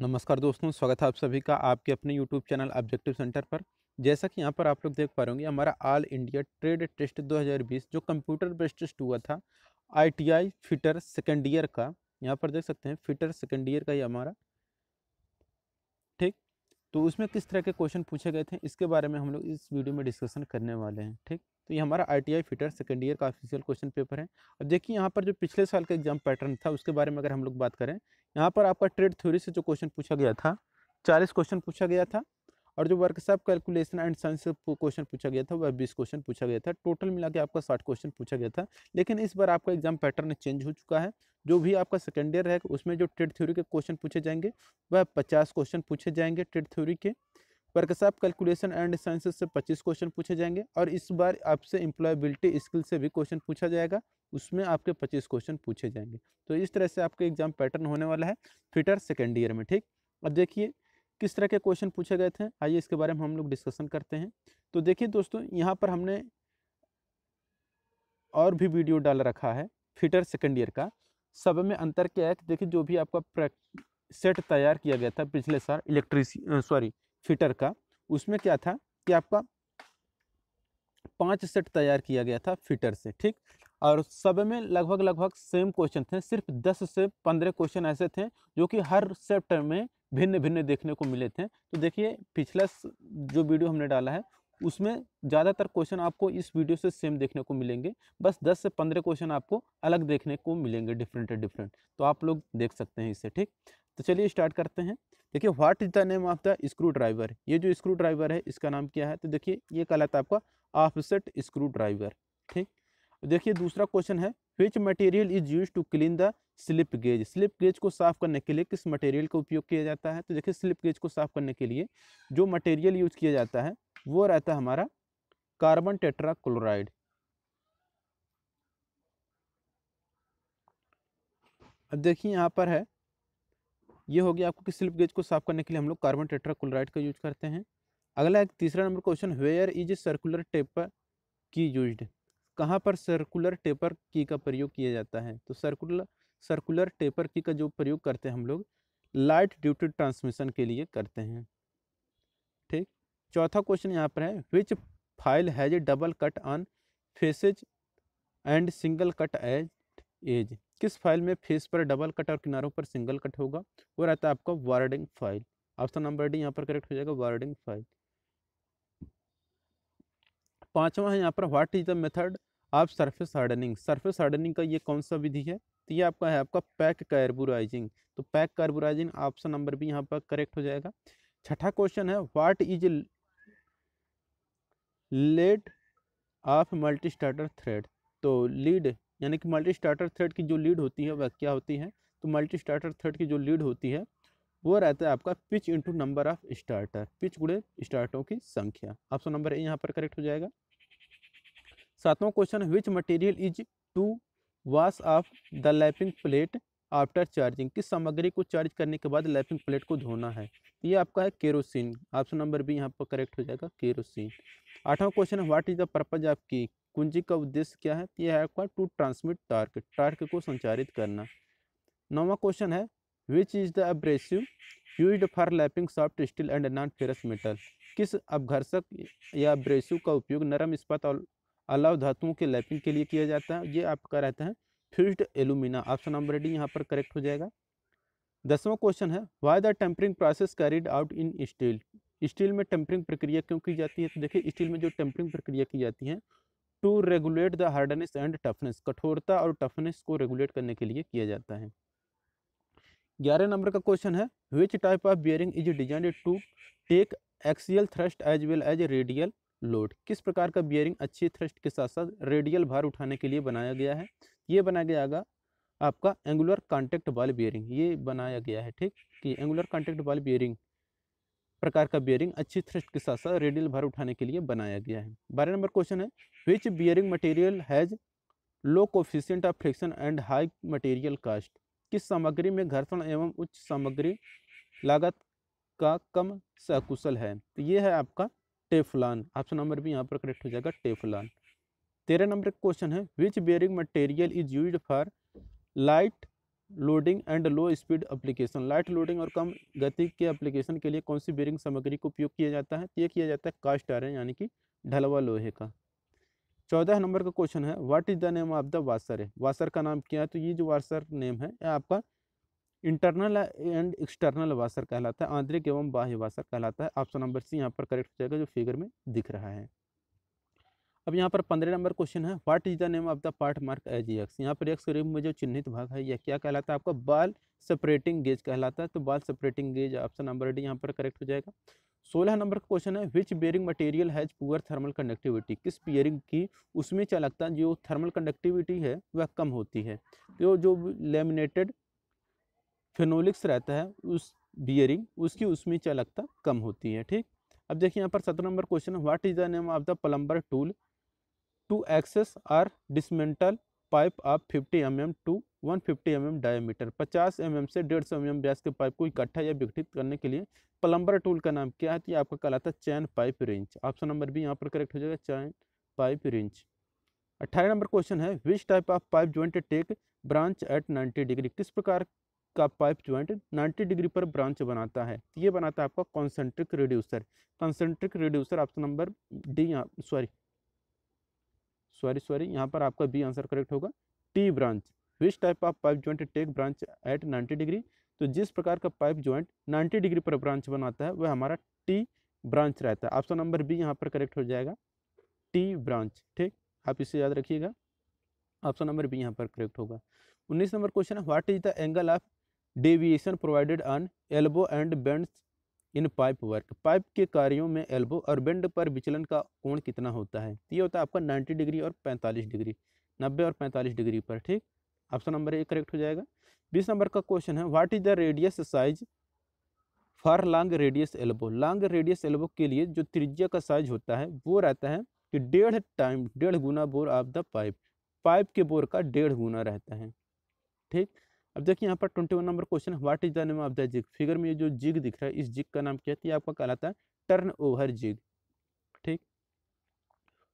नमस्कार दोस्तों स्वागत है आप सभी का आपके अपने यूट्यूब चैनल ऑब्जेक्टिव सेंटर पर जैसा कि यहाँ पर आप लोग देख पा रहे होंगे हमारा ऑल इंडिया ट्रेड टेस्ट 2020 जो कंप्यूटर बेस्ड टेस्ट हुआ था आईटीआई फिटर सेकेंड ईयर का यहाँ पर देख सकते हैं फिटर सेकेंड ईयर का ही हमारा ठीक तो उसमें किस तरह के क्वेश्चन पूछे गए थे इसके बारे में हम लोग इस वीडियो में डिस्कशन करने वाले हैं ठीक तो ये हमारा आई फिटर सेकेंड ईयर का ऑफिशियल क्वेश्चन पेपर है अब देखिए यहाँ पर जो पिछले साल का एग्जाम पैटर्न था उसके बारे में अगर हम लोग बात करें यहाँ पर आपका ट्रेड थ्योरी से जो क्वेश्चन पूछा गया था चालीस क्वेश्चन पूछा गया था और जो वर्कशॉप कैलकुलेशन एंड साइंस से क्वेश्चन पूछा गया था वह बीस क्वेश्चन पूछा गया था टोटल मिला के आपका साठ क्वेश्चन पूछा गया था लेकिन इस बार आपका एग्जाम पैटर्न चेंज हो चुका है जो भी आपका सेकेंड ईयर है उसमें जो ट्रेड थ्योरी के क्वेश्चन पूछे जाएंगे वह पचास क्वेश्चन पूछे जाएंगे ट्रेड थ्योरी के वर्कशॉप कैलकुलेशन एंड साइंसेस से 25 क्वेश्चन पूछे जाएंगे और इस बार आपसे इम्प्लॉयबिलिटी स्किल से भी क्वेश्चन पूछा जाएगा उसमें आपके 25 क्वेश्चन पूछे जाएंगे तो इस तरह से आपका एग्जाम पैटर्न होने वाला है फिटर सेकेंड ईयर में ठीक अब देखिए किस तरह के क्वेश्चन पूछे गए थे आइए इसके बारे में हम लोग डिस्कशन करते हैं तो देखिए दोस्तों यहाँ पर हमने और भी वीडियो डाल रखा है फिटर सेकेंड ईयर का सब में अंतर क्या है देखिए जो भी आपका सेट तैयार किया गया था पिछले साल इलेक्ट्रिस सॉरी फिटर का उसमें क्या था कि आपका पांच सेट तैयार किया गया था फिटर से ठीक और सब में लगभग लगभग सेम क्वेश्चन थे सिर्फ दस से पंद्रह क्वेश्चन ऐसे थे जो कि हर सेट में भिन्न भिन्न देखने को मिले थे तो देखिए पिछला जो वीडियो हमने डाला है उसमें ज़्यादातर क्वेश्चन आपको इस वीडियो से सेम देखने को मिलेंगे बस 10 से 15 क्वेश्चन आपको अलग देखने को मिलेंगे डिफरेंट डिफरेंट तो आप लोग देख सकते हैं इसे ठीक तो चलिए स्टार्ट करते हैं देखिए what is the name of the screwdriver ये जो स्क्रू ड्राइवर है इसका नाम क्या है तो देखिए ये कहलाता है आपका ऑफसेट स्क्रू ड्राइवर ठीक देखिए दूसरा क्वेश्चन है which material is use to clean the slip gauge slip gauge को साफ करने के लिए किस मटेरियल का उपयोग किया जाता है तो देखिए स्लिप गेज को साफ करने के लिए जो मटेरियल यूज किया जाता है वो रहता है हमारा कार्बन टेट्रा क्लोराइड अब देखिए यहाँ पर है ये हो गया आपको कि स्लिप गेज को साफ करने के लिए हम लोग कार्बन टेट्राक्लोराइड का यूज करते हैं अगला एक तीसरा number question where is circular taper की यूज कहाँ पर सर्कुलर टेपर की का प्रयोग किया जाता है तो सर्कुलर सर्कुलर टेपर की का जो प्रयोग करते हैं हम लोग लाइट ड्यूटी ट्रांसमिशन के लिए करते हैं ठीक चौथा क्वेश्चन यहाँ पर है which file has double cut on faces and single cut edge edge किस फाइल में फेस पर डबल कट और किनारों पर सिंगल कट होगा वो रहता है आपका warding file option number D यहाँ पर करेक्ट हो जाएगा वार्डिंग फाइल पांचवा है यहाँ पर what is the method of surface hardening surface hardening का ये कौन सा विधि है तो ये आपका है आपका पैक कार्बोराइजिंग तो पैक कार्बोराइजिंग ऑप्शन नंबर भी यहाँ पर करेक्ट हो जाएगा छठा क्वेश्चन है what is lead of multi starter thread तो लीड यानी कि मल्टी स्टार्टर थ्रेड की जो लीड होती है वह क्या होती है तो मल्टी स्टार्टर थ्रेड की जो लीड होती है वो रहता है आपका pitch into number of starter pitch गुड़े स्टार्टों की संख्या ऑप्शन नंबर ए यहाँ पर करेक्ट हो जाएगा सातवां question which material is to wash off the lapping plate after charging किस सामग्री को चार्ज करने के बाद लैपिंग प्लेट को धोना है तो ये आपका है केरोसिन ऑप्शन नंबर बी यहाँ पर करेक्ट हो जाएगा केरोसिन आठवां क्वेश्चन है what is the purpose of key कुंजी का उद्देश्य क्या है यह है आपका टू ट्रांसमिट टार्क टार्क को संचारित करना नौवा क्वेश्चन है which is the abrasive use for lapping soft steel and non ferrous metal किस अपघर्षक या एब्रेसिव का उपयोग नरम इस्पात और अलाव धातुओं के लैपिंग के लिए किया जाता है ये आपका रहता है fused alumina option number D यहाँ पर करेक्ट हो जाएगा दसवां क्वेश्चन है why the tempering process carried out in steel steel में टेम्परिंग प्रक्रिया क्यों की जाती है तो देखिए स्टील में जो टेम्परिंग प्रक्रिया की जाती है to regulate the hardness and toughness कठोरता और टफनेस को रेगुलेट करने के लिए किया जाता है ग्यारह नंबर का क्वेश्चन है which type of bearing is design to take axial thrust as well as radial load किस प्रकार का बियरिंग अच्छी थ्रस्ट के साथ साथ रेडियल भार उठाने के लिए बनाया गया है ये बनाया गया आपका एंगुलर कांटेक्ट बाल बियरिंग ये बनाया गया है ठीक कि एंगुलर कांटेक्ट बाल बियरिंग प्रकार का बियरिंग अच्छी थ्रस्ट के साथ साथ रेडियल भार उठाने के लिए बनाया गया है बारह नंबर क्वेश्चन है which bearing material has low coefficient of friction and high material cost किस सामग्री में घर्षण एवं उच्च सामग्री लागत का कम सकुशल है तो ये है आपका टेफलान ऑप्शन नंबर भी यहाँ पर करेक्ट हो जाएगा टेफलान तेरह नंबर क्वेश्चन है which bearing material is use for light loading and low speed application light loading और कम गति के एप्लीकेशन के लिए कौन सी बेरिंग सामग्री का उपयोग किया जाता है तो ये किया जाता है कास्ट आयरन यानी कि ढलवा लोहे का चौदह नंबर का क्वेश्चन है what is the name of the washer है वासर का नाम क्या है तो ये जो वाशर नेम है ये आपका इंटरनल एंड एक्सटर्नल वासर कहलाता है आंतरिक एवं बाह्य वासर कहलाता है ऑप्शन नंबर सी यहाँ पर करेक्ट हो जाएगा जो फिगर में दिख रहा है अब यहाँ पर पंद्रह नंबर क्वेश्चन है what is the name of the part mark as X यहाँ पर एक्स रिम में जो चिन्हित भाग है यह क्या कहलाता है आपका बाल सेपरेटिंग गेज कहलाता है तो ball separating gauge option number D यहाँ पर करेक्ट हो जाएगा सोलह नंबर का क्वेश्चन है which bearing material has poor thermal conductivity किस बियरिंग की उसमें क्या लगता है जो थर्मल कंडक्टिविटी है वह कम होती है तो जो लेमिनेटेड फेनोलिक्स रहता है उस बियरिंग उसकी उसमें क्या लगता कम होती है ठीक अब देखिए यहाँ पर सत्रह नंबर क्वेश्चन है what is the name of the plumber tool to access or dismantle pipe of 50 mm to 150 mm diameter M M से डेढ़ सौ एम एम व्यास के पाइप को इकट्ठा या विघटित करने के लिए प्लम्बर टूल का नाम क्या है तो आपका कहलाता है chain pipe wrench option number भी यहाँ पर करेक्ट हो जाएगा चैन पाइप रेंज अट्ठारह नंबर क्वेश्चन है which type of pipe joint take branch at ninety degree किस प्रकार का पाइप ज्वाइंट नाइन्टी डिग्री पर ब्रांच बनाता है तो ये बनाता है आपका concentric reducer concentric reducer option number D sorry sorry sorry यहाँ पर आपका बी आंसर करेक्ट होगा T branch which type of pipe joint take branch at ninety degree तो जिस प्रकार का पाइप ज्वाइंट नाइन्टी डिग्री पर ब्रांच बनाता है वह हमारा टी ब्रांच रहता है ऑप्शन नंबर बी यहाँ पर करेक्ट हो जाएगा टी ब्रांच ठीक आप इसे याद रखिएगा ऑप्शन नंबर बी यहाँ पर करेक्ट होगा उन्नीस नंबर क्वेश्चन है what is the angle of deviation provided on elbow and bends in pipe work pipe के कार्यों में एल्बो और बेंड पर विचलन का कोण कितना होता है ये होता है आपका 90 डिग्री और 45 डिग्री 90 और 45 डिग्री पर ठीक ऑप्शन नंबर ए करेक्ट हो जाएगा बीस नंबर का क्वेश्चन है what is the radius size for long radius elbow long radius elbow के लिए जो त्रिज्या का साइज होता है वो रहता है कि डेढ़ टाइम डेढ़ गुना bore of the pipe pipe के बोर का डेढ़ गुना रहता है ठीक अब देखिए यहाँ पर twenty one number question what is the name of the jig figure में ये जो जिग दिख रहा है इस जिग का नाम क्या है तो आपका कहलाता है टर्न ओवर जिग ठीक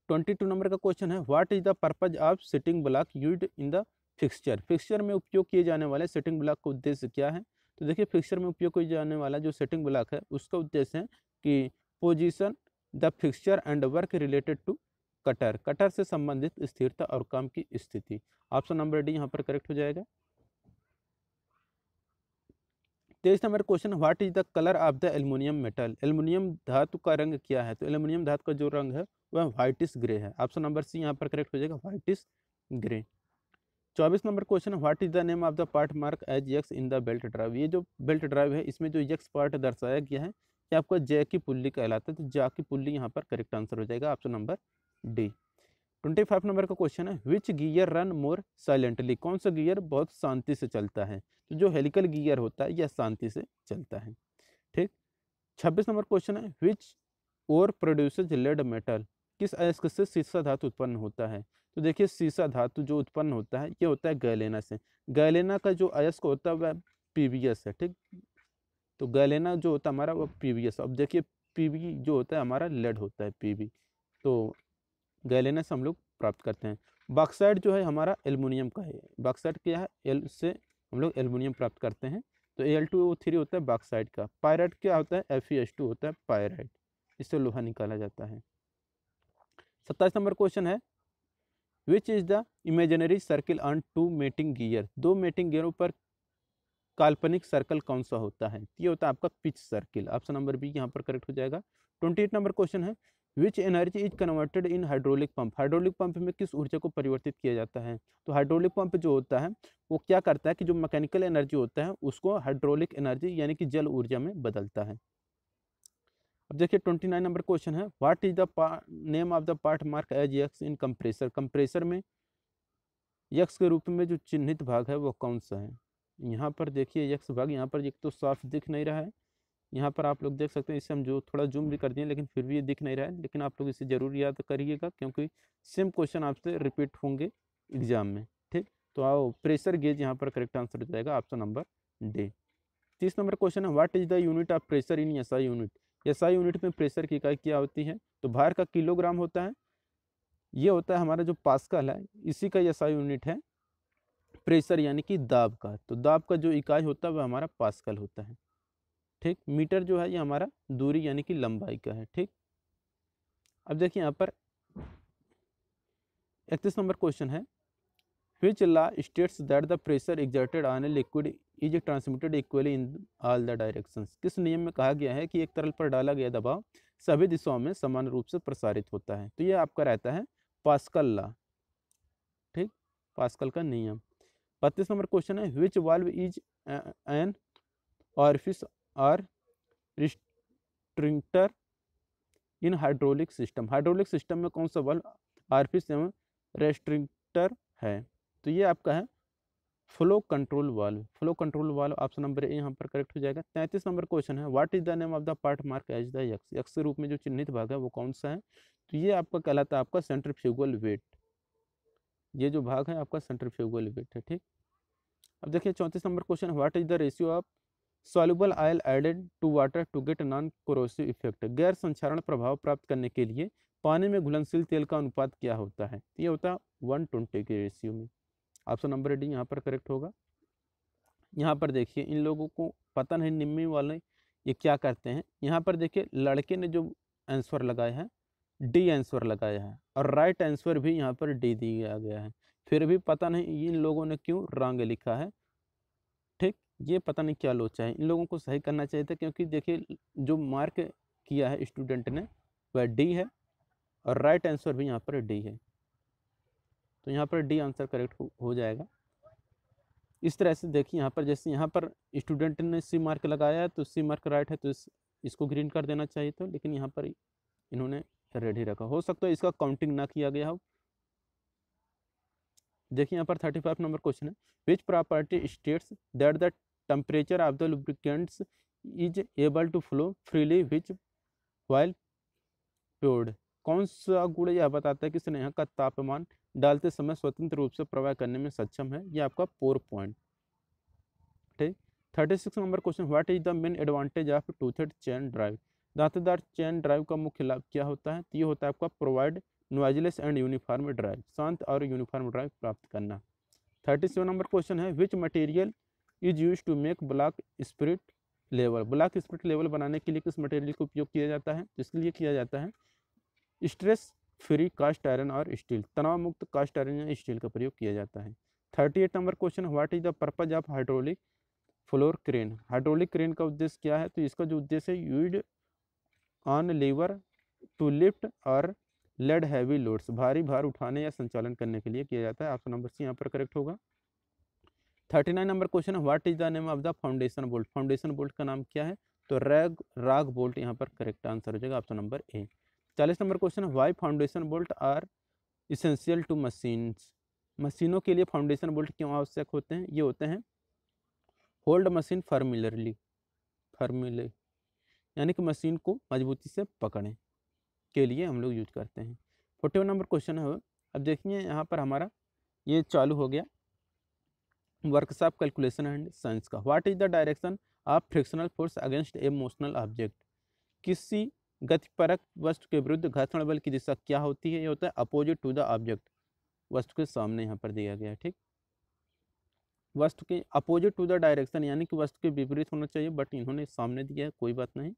ट्वेंटी टू नंबर का क्वेश्चन है what is the purpose of sitting block use in the fixture fixture में उपयोग किए जाने वाले सेटिंग ब्लॉक का उद्देश्य क्या है तो देखिए फिक्सचर में उपयोग किए जाने वाला जो सेटिंग ब्लॉक है उसका उद्देश्य है कि position the fixture and work related to cutter cutter से संबंधित स्थिरता और काम की स्थिति ऑप्शन नंबर डी यहाँ पर करेक्ट हो जाएगा तेईस number question what is the colour of the aluminium metal aluminium धातु का रंग क्या है तो एल्यूमिनियम धातु का जो रंग है वह व्हाइटिस ग्रे है ऑप्शन नंबर सी यहाँ पर करेक्ट हो जाएगा व्हाइटिस ग्रे चौबीस number question what is the name of the part mark as X in the belt drive ये जो बेल्ट ड्राइव है इसमें जो यक्स पार्ट दर्शाया गया है ये आपका की पुल्ली कहलाता है तो की पुल्ली यहाँ पर करेक्ट आंसर हो जाएगा option number D twenty five number का क्वेश्चन है which gear run more silently कौन सा गियर बहुत शांति से चलता है तो जो हेलिकल गियर होता है यह शांति से चलता है ठीक छब्बीस नंबर क्वेश्चन है विच और प्रोड्यूस लेड मेटल किस अयस्क से शीशा धातु उत्पन्न होता है तो देखिए शीशा धातु जो उत्पन्न होता है ये होता है गैलेना से गैलेना का जो अयस्क होता है वह पी है ठीक तो गैलेना जो होता है हमारा वह पी अब देखिए पी जो होता है हमारा लेड होता है पी तो गैलेनस हम लोग प्राप्त करते हैं बॉक्साइड जो है हमारा एलमिनियम का है बॉक्साइड क्या है एल से हम लोग एलमिनियम प्राप्त करते हैं तो एल टू ओ थ्री होता है बॉक्साइड का पायराइड क्या होता है एफ ई एस टू होता है पायराइड इससे लोहा निकाला जाता है सत्ताईस नंबर क्वेश्चन है which is the imaginary circle on two mating gear दो मेटिंग गियरों पर काल्पनिक सर्कल कौन सा होता है ये होता है आपका pitch circle option number B यहाँ पर करेक्ट हो जाएगा ट्वेंटी एट नंबर क्वेश्चन है which energy is converted in hydraulic pump hydraulic pump में किस ऊर्जा को परिवर्तित किया जाता है तो हाइड्रोलिक पंप जो होता है वो क्या करता है कि जो मैकेनिकल एनर्जी होता है उसको हाइड्रोलिक एनर्जी यानी कि जल ऊर्जा में बदलता है अब देखिए ट्वेंटी नाइन नंबर क्वेश्चन है what is the name of the part mark as X in compressor compressor में यक्स के रूप में जो चिन्हित भाग है वो कौन सा है यहाँ पर देखिए यक्स भाग यहाँ पर एक तो साफ दिख नहीं रहा है यहाँ पर आप लोग देख सकते हैं इसे हम जो थोड़ा जूम भी कर दिए लेकिन फिर भी ये दिख नहीं रहा है लेकिन आप लोग इसे ज़रूर याद करिएगा क्योंकि सेम क्वेश्चन आपसे रिपीट होंगे एग्ज़ाम में ठीक तो आओ प्रेशर गेज यहाँ पर करेक्ट आंसर हो जाएगा ऑप्शन नंबर डी तीस नंबर क्वेश्चन है what is the unit of pressure in S I unit S I unit में प्रेशर की इकाई क्या होती है तो भार का किलोग्राम होता है ये होता है हमारा जो पास्कल है इसी का एस आई यूनिट है प्रेशर यानी कि दाब का तो दाब का जो इकाई होता है वह हमारा पास्कल होता है ठीक मीटर जो है ये हमारा दूरी यानी कि लंबाई का है ठीक अब देखिए यहाँ पर इकतीस नंबर क्वेश्चन है which law states that the pressure exerted on a liquid is transmitted equally in all the directions किस नियम में कहा गया है कि एक तरल पर डाला गया दबाव सभी दिशाओं में समान रूप से प्रसारित होता है तो ये आपका रहता है पास्कल ला ठीक पास्कल का नियम बत्तीस नंबर क्वेश्चन है which valve is an orifice or restrictor in hydraulic system hydraulic system में कौन सा बल आरफिस एवं रेस्ट्रिंक्टर है तो ये आपका है flow control valve flow control valve option number A यहाँ पर करेक्ट हो जाएगा तैंतीस नंबर क्वेश्चन है what is the name of the part mark as the X X रूप में जो चिन्हित भाग है वो कौन सा है तो ये आपका कहलाता है आपका सेंट्रिफ्यूगल वेट ये जो भाग है आपका सेंट्रिफ्यूगल वेट है ठीक अब देखिए चौंतीस number question what is the ratio of soluble oil added to water to get non corrosive effect गैर संचारण प्रभाव प्राप्त करने के लिए पानी में घुलनशील तेल का अनुपात क्या होता है ये होता है वन ट्वेंटी के रेशियो में ऑप्शन नंबर डी यहाँ पर करेक्ट होगा यहाँ पर देखिए इन लोगों को पता नहीं निम्मी वाले ये क्या करते हैं यहाँ पर देखिए लड़के ने जो आंसर लगाया है डी आंसर लगाया है और राइट आंसर भी यहाँ पर डी दिया गया है फिर भी पता नहीं इन लोगों ने क्यों रंग लिखा है ये पता नहीं क्या लोचा है इन लोगों को सही करना चाहिए था क्योंकि देखिए जो मार्क किया है स्टूडेंट ने वह डी है और राइट आंसर भी यहाँ पर डी है तो यहाँ पर डी आंसर करेक्ट हो जाएगा इस तरह से देखिए यहाँ पर जैसे यहाँ पर स्टूडेंट ने सी मार्क लगाया है तो सी मार्क राइट है तो इस, इसको ग्रीन कर देना चाहिए तो लेकिन यहाँ पर इन्होंने रेड ही रखा हो सकता है इसका काउंटिंग ना किया गया हो देखिए यहाँ पर थर्टी फाइव नंबर क्वेश्चन है which property states that the temperature of the lubricants is able to flow freely which while poured कौन सा गुण यह बताता है कि स्नेह का तापमान डालते समय स्वतंत्र रूप से प्रवाह करने में सक्षम है यह आपका पोर पॉइंट ठीक thirty six number question what is the main advantage of टू थर्ड चैन ड्राइव दांतेदार चैन ड्राइव का मुख्य लाभ क्या होता है तो ये होता है आपका provide noiseless and uniform drive शांत और यूनिफॉर्म ड्राइव प्राप्त करना थर्टी सेवन नंबर क्वेश्चन है which material is use to make block spirit level block spirit level बनाने के लिए किस मटेरियल का उपयोग किया जाता है जिसके लिए किया जाता है स्ट्रेस फ्री कास्ट आयरन और स्टील तनाव मुक्त कास्ट आयरन या स्टील का प्रयोग किया जाता है thirty eight number question what is the purpose of hydraulic floor crane hydraulic crane का उद्देश्य क्या है तो इसका जो उद्देश्य है use on lever to lift or lead heavy loads भारी भार उठाने या संचालन करने के लिए किया जाता है ऑप्शन नंबर सी यहाँ पर करेक्ट होगा थर्टी नाइन नंबर क्वेश्चन है what is the name of the foundation bolt foundation bolt का नाम क्या है तो रैग राग बोल्ट यहाँ पर करेक्ट आंसर हो जाएगा ऑप्शन नंबर ए चालीस नंबर क्वेश्चन है why foundation bolt are essential to machine मशीनों के लिए फाउंडेशन बोल्ट क्यों आवश्यक होते हैं ये होते हैं होल्ड मशीन फर्मिलरली फर्मिले यानी कि मशीन को मजबूती से पकड़ने के लिए हम लोग यूज करते हैं फोर्टी नंबर क्वेश्चन है अब देखिए यहाँ पर हमारा ये चालू हो गया वर्कशॉप कैलकुलेशन एंड साइंस का what is the direction of frictional force against a motional object किसी गतिपरक वस्तु के विरुद्ध घर्षण बल की दिशा क्या होती है ये होता है अपोजिट टू द ऑब्जेक्ट वस्तु के सामने यहाँ पर दिया गया ठीक वस्तु के अपोजिट टू द डायरेक्शन यानी कि वस्तु के विपरीत होना चाहिए बट इन्होंने सामने दिया है कोई बात नहीं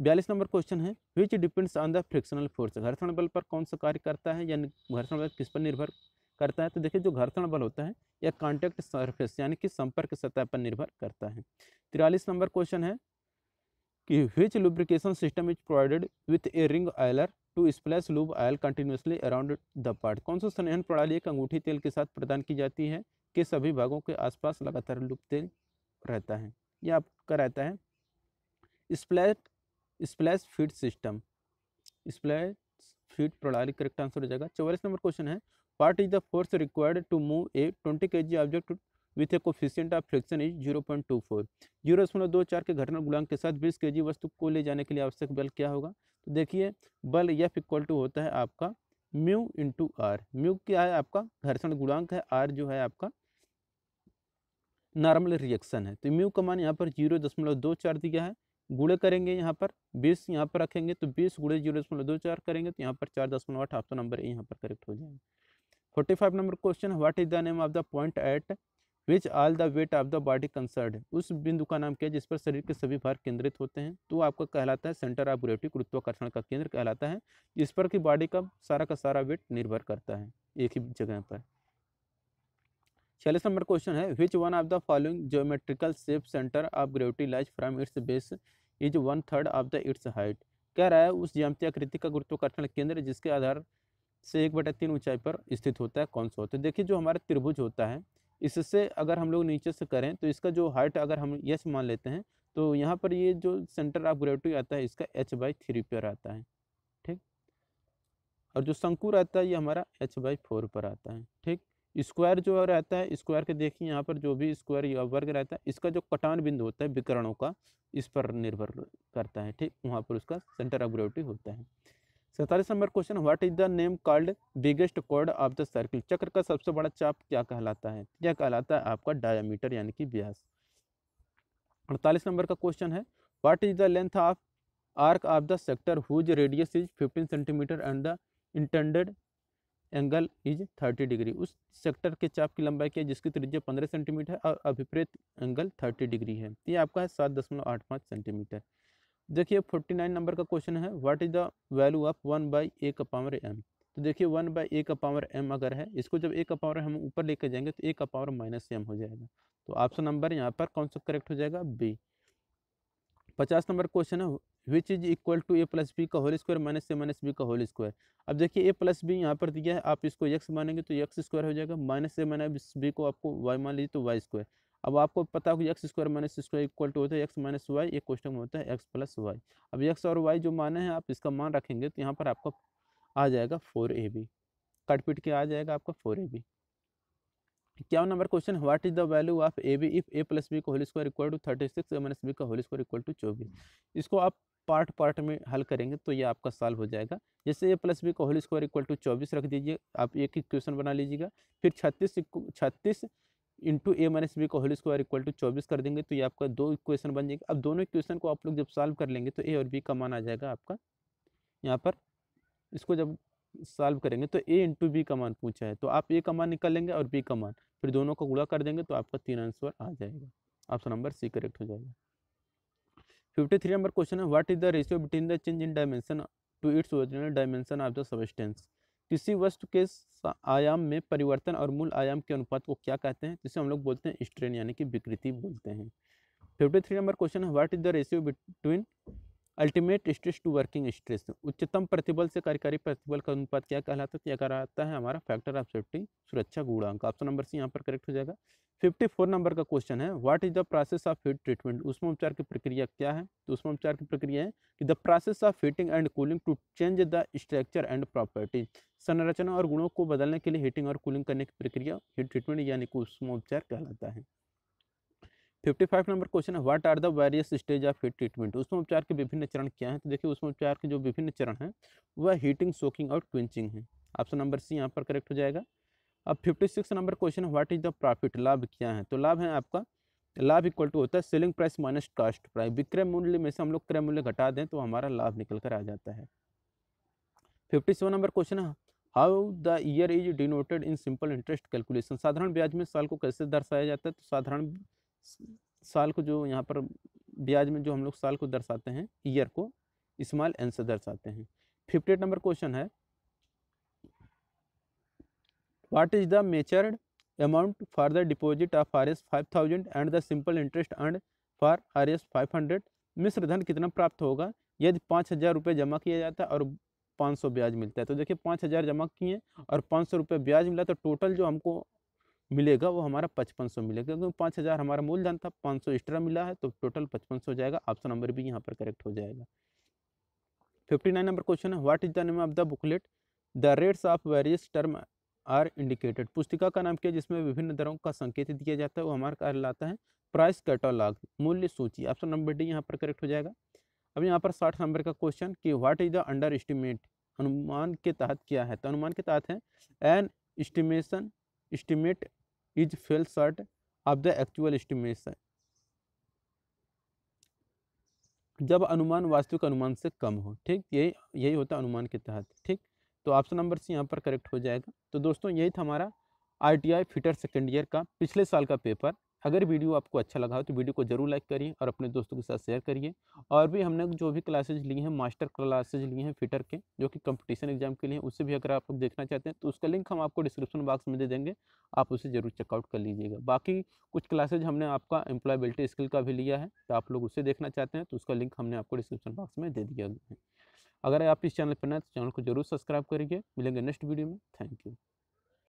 बयालीस नंबर क्वेश्चन है which depends on the frictional force घर्षण बल पर कौन सा कार्य करता है यानी घर्षण बल किस पर निर्भर करता है तो देखिए जो घर्षण बल होता है यह कॉन्टैक्ट सरफेस यानी कि संपर्क सतह पर निर्भर करता है तिरालीस नंबर क्वेश्चन है कि which lubrication system is provided with a ring oiler to splash lube oil continuously around the part कौन सा स्नेहन प्रणाली एक अंगूठी तेल के साथ प्रदान की जाती है के सभी भागों के आसपास लगातार लूब तेल रहता है यह आपका रहता है splat splash feed system splash feed प्रणाली करेक्ट आंसर हो जाएगा चौवालीस नंबर क्वेश्चन है What is the force required to move a 20 kg object with a coefficient of friction is zero point two four zero दो चार के घटना गुणांक के साथ बीस के जी वस्तु को ले जाने के लिए आवश्यक बल क्या होगा तो देखिए बल एफ इक्वल टू होता है आपका म्यू इंटू आर म्यू क्या है आपका घर्षण गुणांक है आर जो है आपका नॉर्मल रिएक्शन है तो म्यू का मान यहाँ पर जीरो दशमलव दो चार दिया है गुड़े करेंगे यहाँ पर बीस यहाँ पर रखेंगे तो बीस गुड़े जीरो दशमलव दो चार करेंगे तो यहाँ पर चार दशमलव आठ आपका नंबर ए यहाँ पर करेक्ट हो जाएगा forty five number question what is the name of the point at which all the weight of the body concerned उस बिंदु का नाम क्या है जिस पर शरीर के सभी भार केंद्रित होते हैं तो आपका कहलाता है सेंटर ऑफ ग्रेविटी गुरुत्वाकर्षण का केंद्र कहलाता है जिस पर कि बॉडी का सारा का सारा वेट निर्भर करता है एक ही जगह पर छियालीस नंबर क्वेश्चन है which one of the following geometrical shape centre of gravity lies from its base is one third of the its height कह रहा है उस जमती आकृति का गुरुत्वाकर्षण केंद्र जिसके आधार से एक बटा तीन ऊंचाई पर स्थित होता है कौन सा होता है देखिए जो हमारा त्रिभुज होता है इससे अगर हम लोग नीचे से करें तो इसका जो हाइट अगर हम यश मान लेते हैं तो यहाँ पर ये जो सेंटर ऑफ ग्रेविटी आता है इसका एच बाई थ्री पर आता है ठीक और जो शंकु रहता है ये हमारा एच बाई फोर पर आता है ठीक स्क्वायर जो रहता है स्क्वायर के देखिए यहाँ पर जो भी स्क्वायर या वर्ग रहता है इसका जो कटान बिंदु होता है विकरणों का इस पर निर्भर करता है ठीक वहाँ पर उसका सेंटर ऑफ ग्रेविटी होता है सैंतालीस number question what is the name called biggest chord of the circle चक्र का सबसे बड़ा चाप क्या कहलाता है यह कहलाता है आपका डायामीटर यानी कि व्यास अड़तालीस नंबर का क्वेश्चन है what is the length of arc of the sector whose radius is 15 centimetre and the intended angle is 30 degree उस सेक्टर के चाप की लंबाई क्या है जिसकी त्रिज्या 15 सेंटीमीटर और अभिप्रेत एंगल 30 डिग्री है ये आपका है सात दशमलव आठ पाँच सेंटीमीटर देखिए फोर्टी नाइन नंबर का क्वेश्चन है what is the value of one by a का पावर एम तो देखिए वन बाई ए का पावर एम अगर है इसको जब ए का पावर हम ऊपर लेके जाएंगे तो ए का पावर माइनस एम हो जाएगा तो ऑप्शन नंबर यहाँ पर कौन सा करेक्ट हो जाएगा बी पचास नंबर क्वेश्चन है which is equal to a plus b का whole square minus a minus b का होल स्क्वायर अब देखिए ए प्लस बी यहाँ पर दिया है आप इसको एक्स मानेंगे तो एक्स स्क्वायर हो जाएगा माइनस ए माइनस बी को आपको वाई मान लीजिए तो वाई स्क्वायर अब आपको पता होगा x square minus square equal to होता है एक्स माइनस वाई एक क्वेश्चन में होता है एक्स प्लस वाई अब एक्स और वाई जो माने हैं आप इसका मान रखेंगे तो यहाँ पर आपका आ जाएगा फोर ए बी कट पीट के आ जाएगा आपका फोर ए बी इक्यावन number question what is the value of a b if a plus b का whole square equal to thirty six minus b का होल स्क्वायर इक्वल टू चौबीस इसको आप पार्ट पार्ट में हल करेंगे तो ये आपका सॉल्व हो जाएगा जैसे ए प्लस बी का होल स्क्वायर इक्वल टू चौबीस रख दीजिए आप एक ही क्वेश्चन बना लीजिएगा फिर छत्तीस छत्तीस इंटू ए माइनस बी का होल स्क्वायर इक्वल टू चौबीस कर देंगे तो ये आपका दो इक्वेशन बन जाएगा अब दोनों इक्वेशन को आप लोग जब सॉल्व कर लेंगे तो ए और बी का मान आ जाएगा आपका यहाँ पर इसको जब सॉल्व करेंगे तो ए इंटू बी का मान पूछा है तो आप ए का मान निकाल लेंगे और बी का मान फिर दोनों को गुड़ा कर देंगे तो आपका तीन आंसर आ जाएगा ऑप्शन नंबर सी करेक्ट हो जाएगा फिफ्टी थ्री नंबर क्वेश्चन है what is the ratio between the change in dimension to its original dimension of the substance किसी वस्तु के आयाम में परिवर्तन और मूल आयाम के अनुपात को क्या कहते हैं जिसे हम लोग बोलते हैं स्ट्रेन यानी कि विकृति बोलते हैं फिफ्टी थ्री नंबर क्वेश्चन है what is the ratio between ultimate stress to working stress उच्चतम प्रतिबल से कार्यकारी प्रतिबल का अनुपात क्या कहलाता है क्या तो कहलाता है हमारा फैक्टर ऑफ सेफ्टी सुरक्षा गुणांक ऑप्शन नंबर सी यहाँ पर करेक्ट हो जाएगा फिफ्टी फोर नंबर का क्वेश्चन है what is the process of heat treatment उसमें उपचार की प्रक्रिया क्या है तो उसमें उपचार की प्रक्रिया है कि the process of heating and cooling to change the structure and property संरचना और गुणों को बदलने के लिए हीटिंग और कूलिंग करने की प्रक्रिया हीट ट्रीटमेंट यानी कि उसमें उपचार कहलाता है फिफ्टी फाइव नंबर क्वेश्चन है what are the various stage of heat treatment उसमें उपचार के विभिन्न चरण क्या हैं तो देखिए उसमें उपचार के जो विभिन्न चरण हैं वह हीटिंग सोकिंग और क्विंचिंग है ऑप्शन नंबर सी यहाँ पर करेक्ट हो जाएगा अब फिफ्टी सिक्स नंबर क्वेश्चन है व्हाट इज द प्रॉफिट लाभ क्या है तो लाभ है आपका लाभ इक्वल टू होता है selling price minus cost price विक्रय मूल्य में से हम लोग क्रय मूल्य घटा दें तो हमारा लाभ निकल कर आ जाता है फिफ्टी सेवन नंबर क्वेश्चन है how the year is denoted in simple interest calculation साधारण ब्याज में साल को कैसे दर्शाया जाता है तो साधारण साल को जो यहाँ पर ब्याज में जो हम लोग साल को दर्शाते हैं ईयर को स्मॉल एन से दर्शाते हैं फिफ्टी एट नंबर क्वेश्चन है what is the matured amount for the deposit of R S five thousand and the simple interest and for R S five hundred मिश्र धन कितना प्राप्त होगा यदि पाँच हज़ार रुपये जमा किया जाता है और पाँच सौ ब्याज मिलता है तो देखिए पाँच हज़ार जमा किए और पाँच सौ रुपये ब्याज मिला तो टोटल जो हमको मिलेगा वो हमारा पचपन सौ मिलेगा क्योंकि पाँच हज़ार हमारा मूलधन था पाँच सौ एक्स्ट्रा मिला है तो टोटल पचपन सौ हो जाएगा ऑप्शन नंबर भी यहाँ पर करेक्ट हो जाएगा फिफ्टी नाइन नंबर क्वेश्चन है what is the name of the booklet the rates of various term are indicated पुस्तिका का नाम क्या जिसमें विभिन्न दरों का संकेत दिया जाता है वो हमारा कहलाता है प्राइस कैटोलॉग मूल्य सूची ऑप्शन नंबर डी यहाँ पर करेक्ट हो जाएगा अब यहाँ पर साठ नंबर का क्वेश्चन कि what is the under estimate अनुमान के तहत क्या है तो अनुमान के तहत है an estimation estimate is fail short of the actual estimation जब अनुमान वास्तविक अनुमान से कम हो ठीक यही यही होता है अनुमान के तहत ठीक तो ऑप्शन नंबर सी यहाँ पर करेक्ट हो जाएगा तो दोस्तों यही था हमारा आरटीआई फिटर सेकेंड ईयर का पिछले साल का पेपर अगर वीडियो आपको अच्छा लगा हो तो वीडियो को ज़रूर लाइक करिए और अपने दोस्तों के साथ शेयर करिए और भी हमने जो भी क्लासेज लिए हैं मास्टर क्लासेज लिए हैं फिटर के जो कि कंपटीशन एग्जाम के लिए उससे भी अगर आप लोग देखना चाहते हैं तो उसका लिंक हम आपको डिस्क्रिप्शन बॉक्स में दे देंगे आप उसे ज़रूर चेकआउट कर लीजिएगा बाकी कुछ क्लासेज हमने आपका एम्प्लॉयबिलिटी स्किल का भी लिया है तो आप लोग उसे देखना चाहते हैं तो उसका लिंक हमने आपको डिस्क्रिप्शन बॉक्स में दे दिया है अगर आप इस चैनल पर ना तो चैनल को जरूर सब्सक्राइब करिए मिलेंगे नेक्स्ट वीडियो में थैंक यू